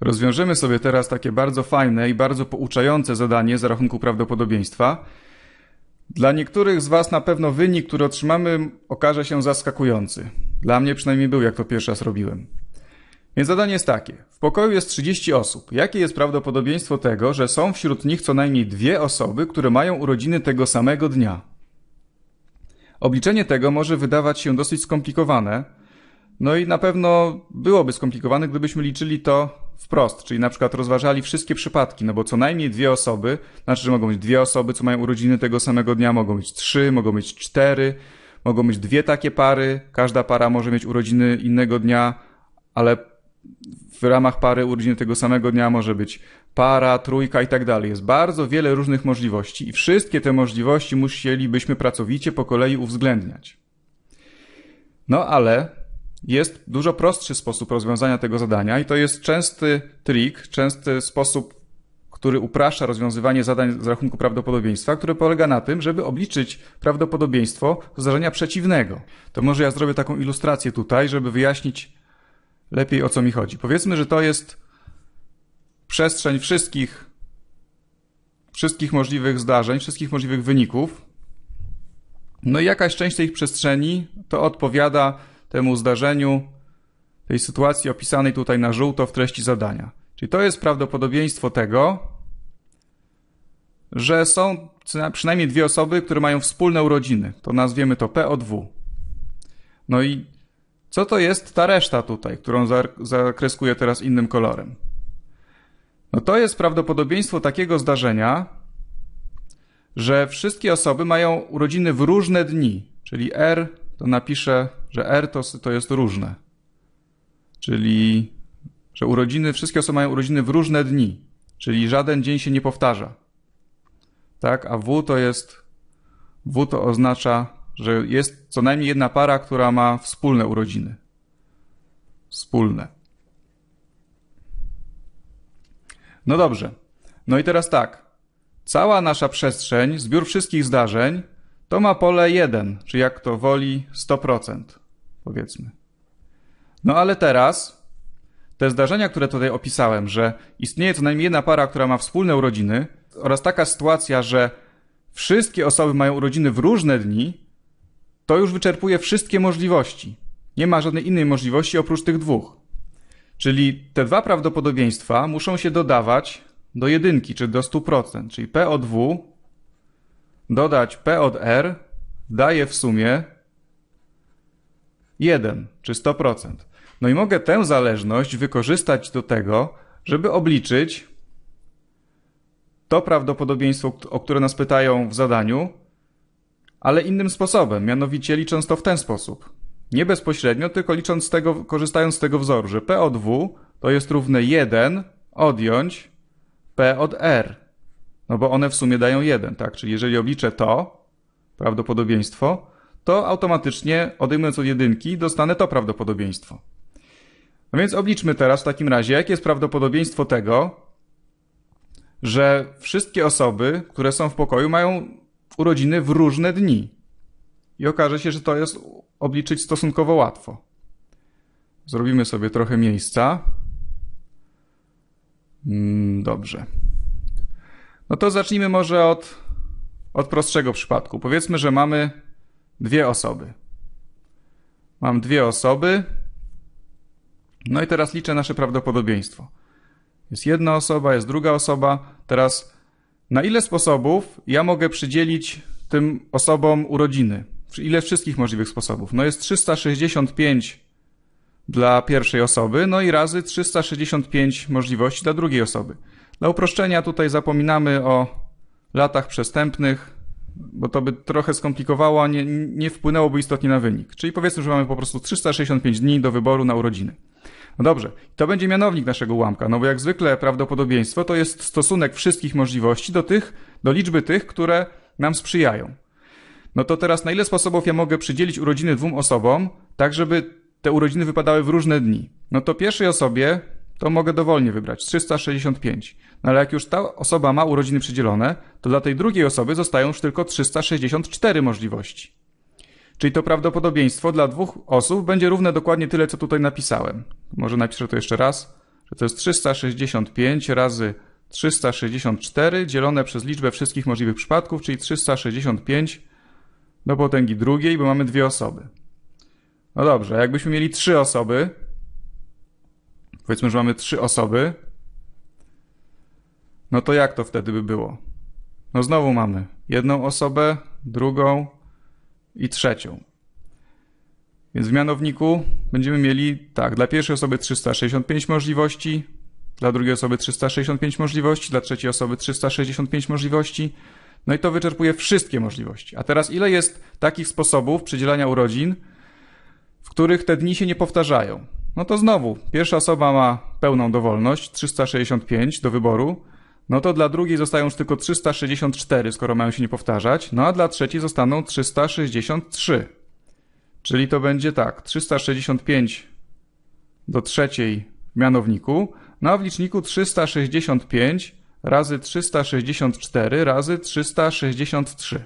Rozwiążemy sobie teraz takie bardzo fajne i bardzo pouczające zadanie z rachunku prawdopodobieństwa. Dla niektórych z Was na pewno wynik, który otrzymamy, okaże się zaskakujący. Dla mnie przynajmniej był, jak to pierwszy raz robiłem. Więc zadanie jest takie. W pokoju jest 30 osób. Jakie jest prawdopodobieństwo tego, że są wśród nich co najmniej dwie osoby, które mają urodziny tego samego dnia? Obliczenie tego może wydawać się dosyć skomplikowane, no i na pewno byłoby skomplikowane, gdybyśmy liczyli to wprost, czyli na przykład rozważali wszystkie przypadki, no bo co najmniej dwie osoby, znaczy, że mogą być dwie osoby, co mają urodziny tego samego dnia, mogą być trzy, mogą być cztery, mogą być dwie takie pary, każda para może mieć urodziny innego dnia, ale w ramach pary urodziny tego samego dnia może być para, trójka i tak dalej. Jest bardzo wiele różnych możliwości i wszystkie te możliwości musielibyśmy pracowicie po kolei uwzględniać. No ale jest dużo prostszy sposób rozwiązania tego zadania i to jest częsty trik, częsty sposób, który uprasza rozwiązywanie zadań z rachunku prawdopodobieństwa, który polega na tym, żeby obliczyć prawdopodobieństwo zdarzenia przeciwnego. To może ja zrobię taką ilustrację tutaj, żeby wyjaśnić lepiej o co mi chodzi. Powiedzmy, że to jest przestrzeń wszystkich, wszystkich możliwych zdarzeń, wszystkich możliwych wyników. No i jakaś część tej przestrzeni to odpowiada temu zdarzeniu, tej sytuacji opisanej tutaj na żółto w treści zadania. Czyli to jest prawdopodobieństwo tego, że są przynajmniej dwie osoby, które mają wspólne urodziny. To nazwiemy to P od W. No i co to jest ta reszta tutaj, którą zakreskuję teraz innym kolorem? No to jest prawdopodobieństwo takiego zdarzenia, że wszystkie osoby mają urodziny w różne dni, czyli R to napiszę, że R to, to jest różne. Czyli, że urodziny, wszystkie osoby mają urodziny w różne dni, czyli żaden dzień się nie powtarza. Tak, a W to jest, W to oznacza, że jest co najmniej jedna para, która ma wspólne urodziny. Wspólne. No dobrze. No i teraz tak. Cała nasza przestrzeń, zbiór wszystkich zdarzeń to ma pole 1, czy jak to woli 100%, powiedzmy. No ale teraz te zdarzenia, które tutaj opisałem, że istnieje co najmniej jedna para, która ma wspólne urodziny oraz taka sytuacja, że wszystkie osoby mają urodziny w różne dni, to już wyczerpuje wszystkie możliwości. Nie ma żadnej innej możliwości oprócz tych dwóch. Czyli te dwa prawdopodobieństwa muszą się dodawać do jedynki, czy do 100%, czyli P od W dodać P od R daje w sumie 1 czy 100%. No i mogę tę zależność wykorzystać do tego, żeby obliczyć to prawdopodobieństwo, o które nas pytają w zadaniu, ale innym sposobem, mianowicie licząc to w ten sposób. Nie bezpośrednio, tylko licząc z tego, korzystając z tego wzoru, że P od W to jest równe 1 odjąć P od R. No bo one w sumie dają jeden, tak? Czyli jeżeli obliczę to prawdopodobieństwo, to automatycznie odejmując od jedynki dostanę to prawdopodobieństwo. No więc obliczmy teraz w takim razie, jakie jest prawdopodobieństwo tego, że wszystkie osoby, które są w pokoju, mają urodziny w różne dni. I okaże się, że to jest obliczyć stosunkowo łatwo. Zrobimy sobie trochę miejsca. Mm, dobrze. No to zacznijmy może od, od prostszego przypadku. Powiedzmy, że mamy dwie osoby. Mam dwie osoby. No i teraz liczę nasze prawdopodobieństwo. Jest jedna osoba, jest druga osoba. Teraz na ile sposobów ja mogę przydzielić tym osobom urodziny? Ile wszystkich możliwych sposobów? No jest 365 dla pierwszej osoby, no i razy 365 możliwości dla drugiej osoby. Dla uproszczenia tutaj zapominamy o latach przestępnych, bo to by trochę skomplikowało, a nie, nie wpłynęłoby istotnie na wynik. Czyli powiedzmy, że mamy po prostu 365 dni do wyboru na urodziny. No dobrze, to będzie mianownik naszego ułamka, no bo jak zwykle prawdopodobieństwo to jest stosunek wszystkich możliwości do tych, do liczby tych, które nam sprzyjają. No to teraz na ile sposobów ja mogę przydzielić urodziny dwóm osobom, tak żeby te urodziny wypadały w różne dni? No to pierwszej osobie to mogę dowolnie wybrać 365. No ale jak już ta osoba ma urodziny przydzielone, to dla tej drugiej osoby zostają już tylko 364 możliwości. Czyli to prawdopodobieństwo dla dwóch osób będzie równe dokładnie tyle, co tutaj napisałem. Może napiszę to jeszcze raz, że to jest 365 razy 364 dzielone przez liczbę wszystkich możliwych przypadków, czyli 365 do potęgi drugiej, bo mamy dwie osoby. No dobrze, jakbyśmy mieli trzy osoby, powiedzmy, że mamy trzy osoby, no to jak to wtedy by było? No znowu mamy jedną osobę, drugą i trzecią. Więc w mianowniku będziemy mieli tak, dla pierwszej osoby 365 możliwości, dla drugiej osoby 365 możliwości, dla trzeciej osoby 365 możliwości. No i to wyczerpuje wszystkie możliwości. A teraz ile jest takich sposobów przydzielania urodzin, w których te dni się nie powtarzają? No to znowu, pierwsza osoba ma pełną dowolność, 365 do wyboru, no to dla drugiej zostają już tylko 364, skoro mają się nie powtarzać, no a dla trzeciej zostaną 363. Czyli to będzie tak, 365 do trzeciej w mianowniku, no a w liczniku 365 razy 364 razy 363.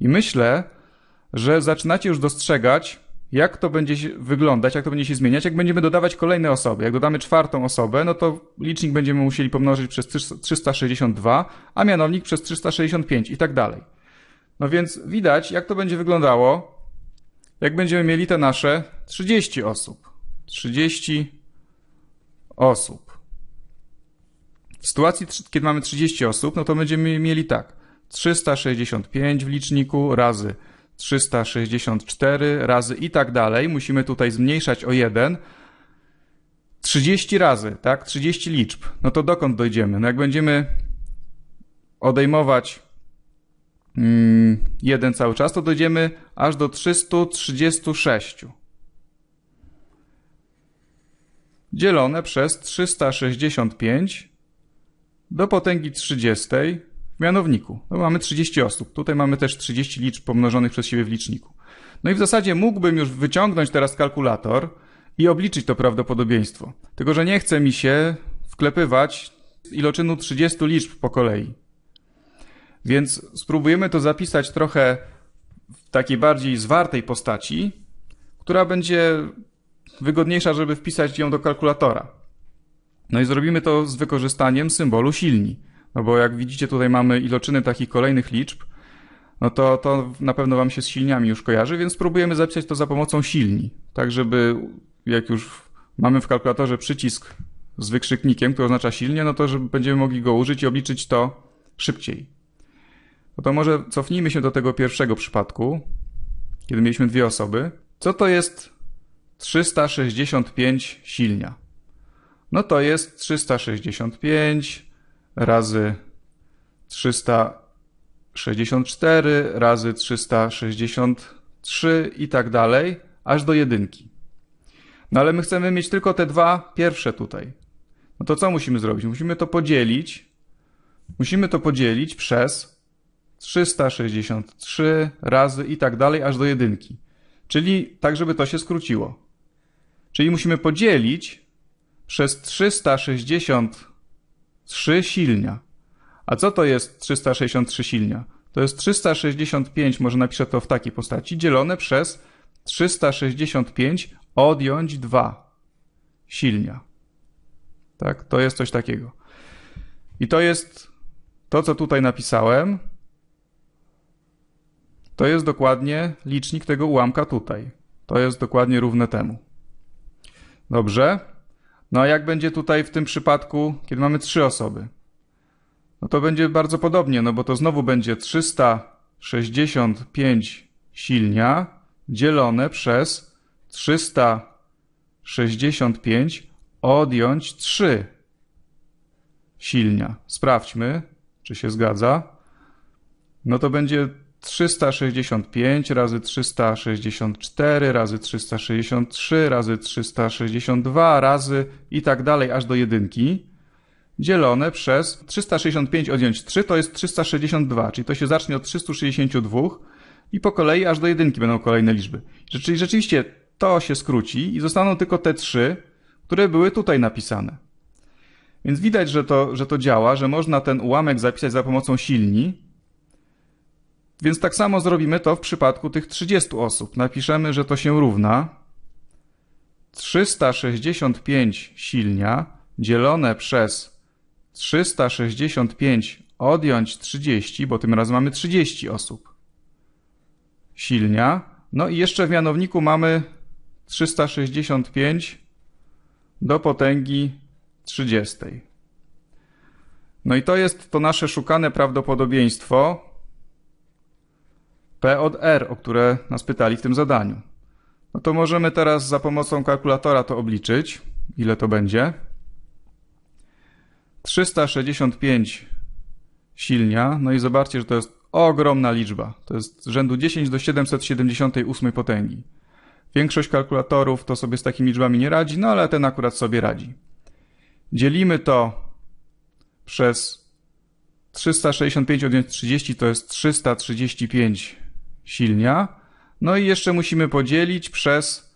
I myślę, że zaczynacie już dostrzegać, jak to będzie wyglądać, jak to będzie się zmieniać, jak będziemy dodawać kolejne osoby. Jak dodamy czwartą osobę, no to licznik będziemy musieli pomnożyć przez 362, a mianownik przez 365 i tak dalej. No więc widać, jak to będzie wyglądało, jak będziemy mieli te nasze 30 osób. 30 osób. W sytuacji, kiedy mamy 30 osób, no to będziemy mieli tak. 365 w liczniku razy 364 razy i tak dalej. Musimy tutaj zmniejszać o 1. 30 razy, tak? 30 liczb. No to dokąd dojdziemy? No jak będziemy odejmować mm, 1 cały czas, to dojdziemy aż do 336. Dzielone przez 365 do potęgi 30 mianowniku. No, mamy 30 osób. Tutaj mamy też 30 liczb pomnożonych przez siebie w liczniku. No i w zasadzie mógłbym już wyciągnąć teraz kalkulator i obliczyć to prawdopodobieństwo. Tylko, że nie chce mi się wklepywać iloczynu 30 liczb po kolei. Więc spróbujemy to zapisać trochę w takiej bardziej zwartej postaci, która będzie wygodniejsza, żeby wpisać ją do kalkulatora. No i zrobimy to z wykorzystaniem symbolu silni. No bo jak widzicie tutaj mamy iloczyny takich kolejnych liczb, no to, to na pewno wam się z silniami już kojarzy, więc spróbujemy zapisać to za pomocą silni. Tak, żeby jak już mamy w kalkulatorze przycisk z wykrzyknikiem, który oznacza silnie, no to żeby będziemy mogli go użyć i obliczyć to szybciej. No to może cofnijmy się do tego pierwszego przypadku, kiedy mieliśmy dwie osoby. Co to jest 365 silnia? No to jest 365 razy 364 razy 363 i tak dalej, aż do jedynki. No ale my chcemy mieć tylko te dwa pierwsze tutaj. No to co musimy zrobić? Musimy to podzielić. Musimy to podzielić przez 363 razy i tak dalej, aż do jedynki. Czyli tak, żeby to się skróciło. Czyli musimy podzielić przez 360 3 silnia. A co to jest 363 silnia? To jest 365, może napiszę to w takiej postaci, dzielone przez 365 odjąć 2 silnia. Tak, to jest coś takiego. I to jest to, co tutaj napisałem. To jest dokładnie licznik tego ułamka tutaj. To jest dokładnie równe temu. Dobrze. No a jak będzie tutaj w tym przypadku, kiedy mamy trzy osoby? No to będzie bardzo podobnie, no bo to znowu będzie 365 silnia dzielone przez 365 odjąć 3 silnia. Sprawdźmy, czy się zgadza. No to będzie 365 razy 364 razy 363 razy 362 razy i tak dalej aż do jedynki dzielone przez 365 odjąć 3 to jest 362, czyli to się zacznie od 362 i po kolei aż do jedynki będą kolejne liczby. Czyli rzeczywiście to się skróci i zostaną tylko te trzy, które były tutaj napisane. Więc widać, że to, że to działa, że można ten ułamek zapisać za pomocą silni, więc tak samo zrobimy to w przypadku tych 30 osób. Napiszemy, że to się równa 365 silnia dzielone przez 365 odjąć 30, bo tym razem mamy 30 osób. Silnia. No i jeszcze w mianowniku mamy 365 do potęgi 30. No i to jest to nasze szukane prawdopodobieństwo, P od R, o które nas pytali w tym zadaniu. No to możemy teraz za pomocą kalkulatora to obliczyć, ile to będzie. 365 silnia, no i zobaczcie, że to jest ogromna liczba. To jest rzędu 10 do 778 potęgi. Większość kalkulatorów to sobie z takimi liczbami nie radzi, no ale ten akurat sobie radzi. Dzielimy to przez 365 odjąć 30 to jest 335 silnia. No i jeszcze musimy podzielić przez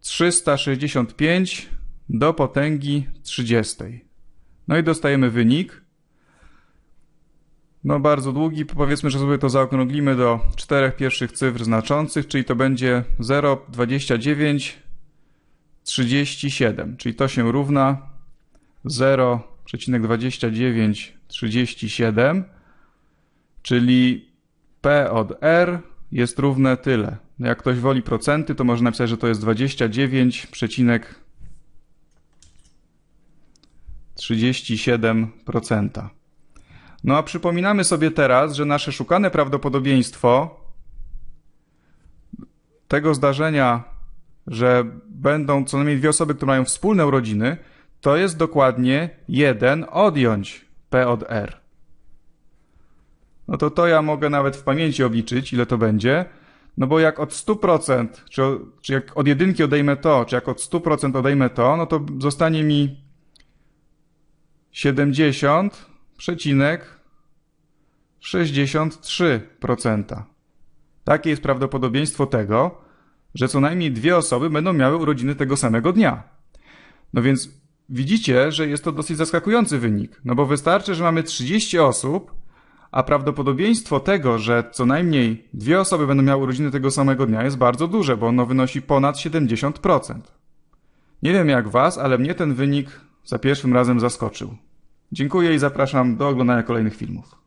365 do potęgi 30. No i dostajemy wynik. No bardzo długi, powiedzmy, że sobie to zaokrąglimy do czterech pierwszych cyfr znaczących, czyli to będzie 0,2937, czyli to się równa 0,2937, czyli P od R jest równe tyle. Jak ktoś woli procenty, to można napisać, że to jest 29,37%. No a przypominamy sobie teraz, że nasze szukane prawdopodobieństwo tego zdarzenia, że będą co najmniej dwie osoby, które mają wspólne urodziny, to jest dokładnie 1 odjąć P od R no to to ja mogę nawet w pamięci obliczyć, ile to będzie. No bo jak od 100%, czy, czy jak od jedynki odejmę to, czy jak od 100% odejmę to, no to zostanie mi 70 przecinek 63%. Takie jest prawdopodobieństwo tego, że co najmniej dwie osoby będą miały urodziny tego samego dnia. No więc widzicie, że jest to dosyć zaskakujący wynik, no bo wystarczy, że mamy 30 osób, a prawdopodobieństwo tego, że co najmniej dwie osoby będą miały urodziny tego samego dnia jest bardzo duże, bo ono wynosi ponad 70%. Nie wiem jak Was, ale mnie ten wynik za pierwszym razem zaskoczył. Dziękuję i zapraszam do oglądania kolejnych filmów.